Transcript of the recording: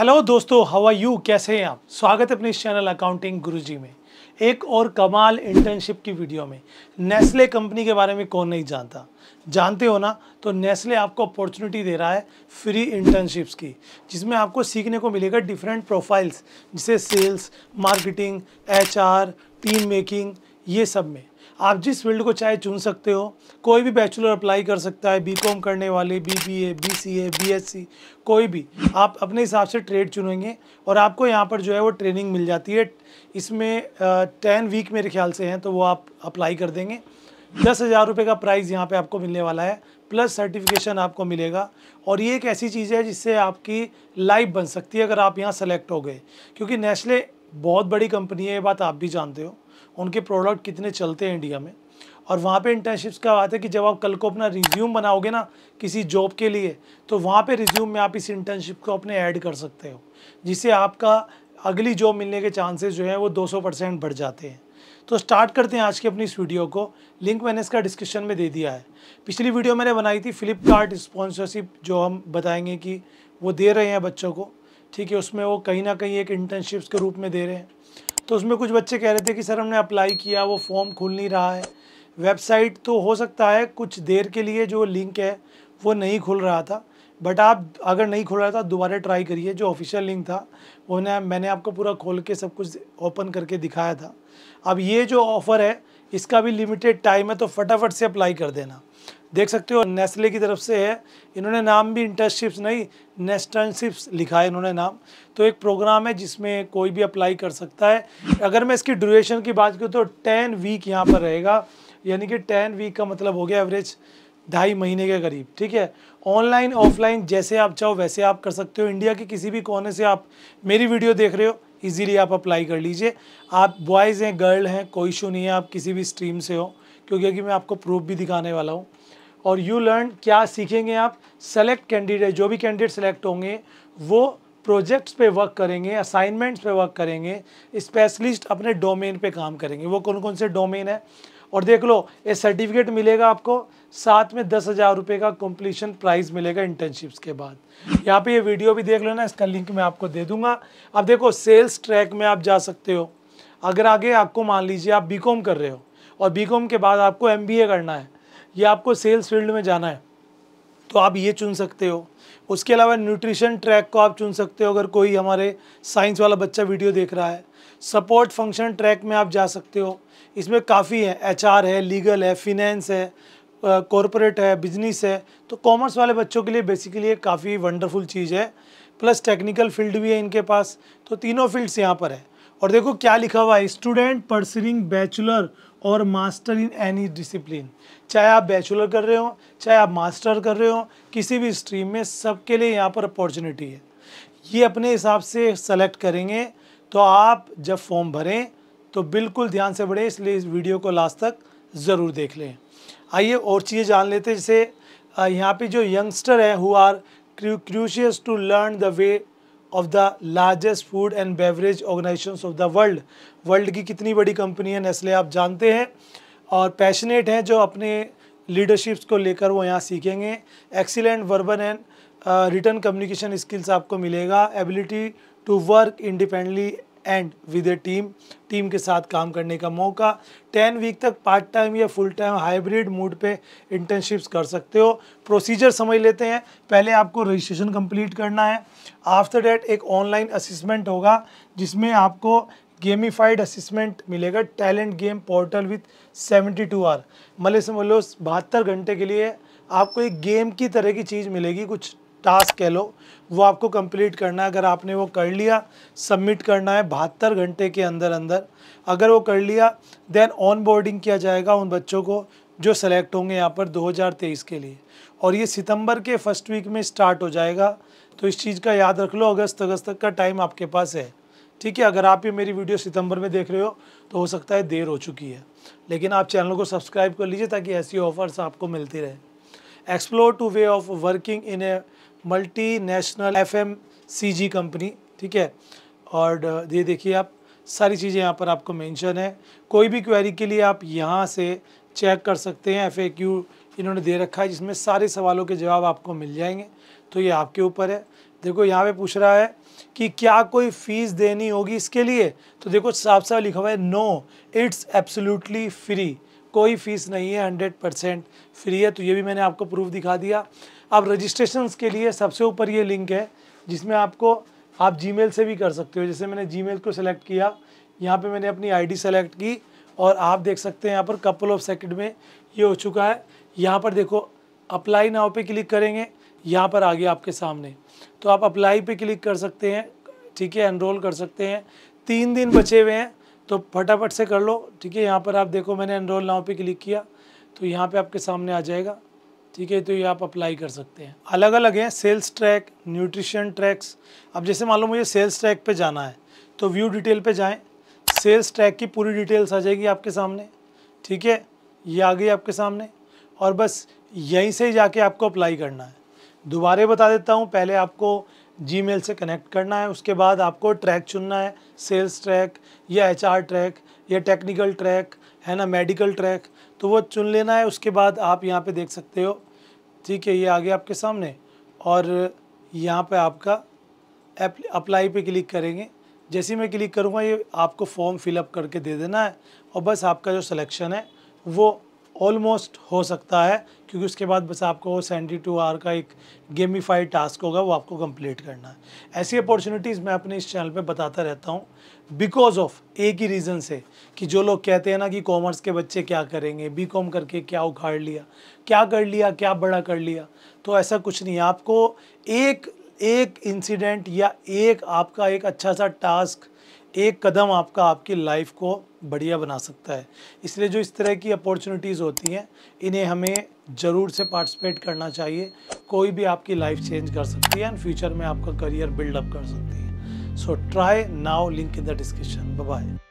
hello दोस्तों हवा you कैसे हैं आप स्वागत है अपने इस चैनल अकाउंटिंग गुरुजी में एक और कमाल इंटर्नशिप की वीडियो में नेस्ले कंपनी के बारे में कौन नहीं जानता जानते हो ना तो नेस्ले आपको अपॉर्चुनिटी दे रहा है फ्री इंटर्नशिप्स की जिसमें आपको सीखने को मिलेगा डिफरेंट प्रोफाइल्स जैसे sales marketing H team making ये सब में आप जिस फील्ड को चाहे चुन सकते हो कोई भी बैचलर अप्लाई कर सकता है बीकॉम करने वाले बीबीए बीसीए बीएससी कोई भी आप अपने हिसाब से ट्रेड चुनेंगे और आपको यहाँ पर जो है वो ट्रेनिंग मिल जाती है इसमें टेन वीक मेरे ख्याल से हैं तो वो आप अप्लाई कर देंगे दस हज़ार रुपये का प्राइस यहाँ पे आपको मिलने वाला है प्लस सर्टिफिकेशन आपको मिलेगा और ये एक ऐसी चीज़ है जिससे आपकी लाइफ बन सकती है अगर आप यहाँ सेलेक्ट हो गए क्योंकि नेस्ले बहुत बड़ी कंपनी है ये बात आप भी जानते हो उनके प्रोडक्ट कितने चलते हैं इंडिया में और वहाँ पे इंटर्नशिप्स का बात है कि जब आप कल को अपना रिज्यूम बनाओगे ना किसी जॉब के लिए तो वहाँ पे रिज्यूम में आप इस इंटर्नशिप को अपने ऐड कर सकते हो जिससे आपका अगली जॉब मिलने के चांसेस जो है वो 200 परसेंट बढ़ जाते हैं तो स्टार्ट करते हैं आज की अपनी इस वीडियो को लिंक मैंने इसका डिस्क्रिप्शन में दे दिया है पिछली वीडियो मैंने बनाई थी फ्लिपकार्ट स्पॉन्सरशिप जो हम बताएंगे कि वो दे रहे हैं बच्चों को ठीक है उसमें वो कहीं ना कहीं एक इंटर्नशिप्स के रूप में दे रहे हैं तो उसमें कुछ बच्चे कह रहे थे कि सर हमने अप्लाई किया वो फॉर्म खुल नहीं रहा है वेबसाइट तो हो सकता है कुछ देर के लिए जो लिंक है वो नहीं खुल रहा था बट आप अगर नहीं खुल रहा था दोबारा ट्राई करिए जो ऑफिशियल लिंक था वो मैंने आपको पूरा खोल के सब कुछ ओपन करके दिखाया था अब ये जो ऑफ़र है इसका भी लिमिटेड टाइम है तो फटाफट से अप्लाई कर देना देख सकते हो नेस्ले की तरफ से है इन्होंने नाम भी इंटर्नशिप्स नहीं नेस्टर्नशिप्स लिखा है इन्होंने नाम तो एक प्रोग्राम है जिसमें कोई भी अप्लाई कर सकता है अगर मैं इसकी ड्यूरेशन की बात करूँ तो टेन वीक यहाँ पर रहेगा यानी कि टेन वीक का मतलब हो गया एवरेज ढाई महीने के करीब ठीक है ऑनलाइन ऑफलाइन जैसे आप चाहो वैसे आप कर सकते हो इंडिया के किसी भी कोने से आप मेरी वीडियो देख रहे हो इजीली आप अप्लाई कर लीजिए आप बॉयज़ हैं गर्ल हैं कोई इशू नहीं है आप किसी भी स्ट्रीम से हो क्योंकि अभी मैं आपको प्रूफ भी दिखाने वाला हूँ और यू लर्न क्या सीखेंगे आप सेलेक्ट कैंडिडेट जो भी कैंडिडेट सेलेक्ट होंगे वो प्रोजेक्ट्स पे वर्क करेंगे असाइनमेंट्स पे वर्क करेंगे स्पेशलिस्ट अपने डोमेन पे काम करेंगे वो कौन कौन से डोमेन है और देख लो ये सर्टिफिकेट मिलेगा आपको साथ में दस हज़ार रुपये का कंप्लीशन प्राइस मिलेगा इंटर्नशिप्स के बाद यहाँ पे ये वीडियो भी देख लो ना इसका लिंक मैं आपको दे दूंगा अब देखो सेल्स ट्रैक में आप जा सकते हो अगर आगे आपको मान लीजिए आप बी कर रहे हो और बी के बाद आपको एम करना है या आपको सेल्स फील्ड में जाना है तो आप ये चुन सकते हो उसके अलावा न्यूट्रिशन ट्रैक को आप चुन सकते हो अगर कोई हमारे साइंस वाला बच्चा वीडियो देख रहा है सपोर्ट फंक्शन ट्रैक में आप जा सकते हो इसमें काफ़ी है एच है लीगल है फिनेंस है कॉरपोरेट है बिजनेस है तो कॉमर्स वाले बच्चों के लिए बेसिकली ये काफ़ी वंडरफुल चीज़ है प्लस टेक्निकल फील्ड भी है इनके पास तो तीनों फील्ड्स यहाँ पर है और देखो क्या लिखा हुआ है स्टूडेंट पर्सनिंग बैचलर और मास्टर इन एनी डिसिप्लिन चाहे आप बैचलर कर रहे हो चाहे आप मास्टर कर रहे हो किसी भी स्ट्रीम में सबके लिए यहाँ पर अपॉर्चुनिटी है ये अपने हिसाब से सेलेक्ट करेंगे तो आप जब फॉर्म भरें तो बिल्कुल ध्यान से बढ़े इसलिए इस वीडियो को लास्ट तक ज़रूर देख लें आइए और चीज़ें जान लेते हैं जैसे यहाँ पे जो यंगस्टर हैं who are curious to learn the way of the largest food and beverage organisation of the world world की कितनी बड़ी कंपनी है नेस्ले आप जानते हैं और पैशनेट हैं जो अपने लीडरशिप्स को लेकर वो यहाँ सीखेंगे excellent verbal and written communication skills आपको मिलेगा ability to work independently and with a team team के साथ काम करने का मौका टेन वीक तक पार्ट टाइम या फुल टाइम हाइब्रिड मोड पे इंटर्नशिप्स कर सकते हो प्रोसीजर समझ लेते हैं पहले आपको रजिस्ट्रेशन कंप्लीट करना है आफ्टर डैट एक ऑनलाइन असिसमेंट होगा जिसमें आपको गेमिफाइड असिसमेंट मिलेगा talent game portal with seventy two R मतलब समझ लो बहत्तर घंटे के लिए आपको एक गेम की तरह की चीज़ मिलेगी कुछ टास्क कह लो वो आपको कंप्लीट करना है अगर आपने वो कर लिया सबमिट करना है बहत्तर घंटे के अंदर अंदर अगर वो कर लिया देन ऑन बोर्डिंग किया जाएगा उन बच्चों को जो सेलेक्ट होंगे यहाँ पर 2023 के लिए और ये सितंबर के फर्स्ट वीक में स्टार्ट हो जाएगा तो इस चीज़ का याद रख लो अगस्त अगस्त तक का टाइम आपके पास है ठीक है अगर आप ये मेरी वीडियो सितंबर में देख रहे हो तो हो सकता है देर हो चुकी है लेकिन आप चैनल को सब्सक्राइब कर लीजिए ताकि ऐसी ऑफर्स आपको मिलती रहे explore two way of working in a multi national F M C G company ठीक है और ये देखिए आप सारी चीज़ें यहाँ पर आपको मेंशन है कोई भी क्वेरी के लिए आप यहाँ से चेक कर सकते हैं एफ ए क्यू इन्होंने दे रखा है जिसमें सारे सवालों के जवाब आपको मिल जाएंगे तो ये आपके ऊपर है देखो यहाँ पे पूछ रहा है कि क्या कोई फ़ीस देनी होगी इसके लिए तो देखो साफ साफ लिखा हुआ है नो इट्स एब्सोल्युटली फ्री कोई फीस नहीं है हंड्रेड परसेंट फ्री है तो ये भी मैंने आपको प्रूफ दिखा दिया अब रजिस्ट्रेशन के लिए सबसे ऊपर ये लिंक है जिसमें आपको आप जी से भी कर सकते हो जैसे मैंने जी को सिलेक्ट किया यहाँ पर मैंने अपनी आई सेलेक्ट की और आप देख सकते हैं यहाँ पर कपल ऑफ सेकेंड में ये हो चुका है यहाँ पर देखो अप्लाई नाव पे क्लिक करेंगे यहाँ पर आ गया आपके सामने तो आप अप्लाई पे क्लिक कर सकते हैं ठीक है एनरोल कर सकते हैं तीन दिन बचे हुए हैं तो फटाफट से कर लो ठीक है यहाँ पर आप देखो मैंने एनरोल नाव पे क्लिक किया तो यहाँ पे आपके सामने आ जाएगा ठीक है तो ये आप अप्लाई कर सकते हैं अलग अलग हैं सेल्स ट्रैक न्यूट्रिशन ट्रैक्स अब जैसे मान लो मुझे सेल्स ट्रैक पे जाना है तो व्यू डिटेल पे जाएं सेल्स ट्रैक की पूरी डिटेल्स आ जाएगी आपके सामने ठीक है ये आ गई आपके सामने और बस यहीं से ही जाके आपको अप्लाई करना है दोबारा बता देता हूँ पहले आपको जीमेल से कनेक्ट करना है उसके बाद आपको ट्रैक चुनना है सेल्स ट्रैक या एचआर ट्रैक या टेक्निकल ट्रैक है ना मेडिकल ट्रैक तो वो चुन लेना है उसके बाद आप यहाँ पे देख सकते हो ठीक है ये आ गया आपके सामने और यहाँ पे आपका अप्लाई पे क्लिक करेंगे जैसे मैं क्लिक करूँगा ये आपको फॉर्म फिलअप करके दे देना है और बस आपका जो सलेक्शन है वो ऑलमोस्ट हो सकता है क्योंकि उसके बाद बस आपको सेवेंटी टू आवर का एक गेमीफाइड टास्क होगा वो आपको कंप्लीट करना है ऐसी अपॉर्चुनिटीज़ मैं अपने इस चैनल पे बताता रहता हूँ बिकॉज ऑफ एक ही रीज़न से कि जो लोग कहते हैं ना कि कॉमर्स के बच्चे क्या करेंगे बी कॉम करके क्या उखाड़ लिया क्या कर लिया क्या बड़ा कर लिया तो ऐसा कुछ नहीं आपको एक एक इंसिडेंट या एक आपका एक अच्छा सा टास्क एक कदम आपका आपकी लाइफ को बढ़िया बना सकता है इसलिए जो इस तरह की अपॉर्चुनिटीज़ होती हैं इन्हें हमें ज़रूर से पार्टिसिपेट करना चाहिए कोई भी आपकी लाइफ चेंज कर सकती है एंड फ्यूचर में आपका करियर बिल्डअप कर सकती है so try now link in the description bye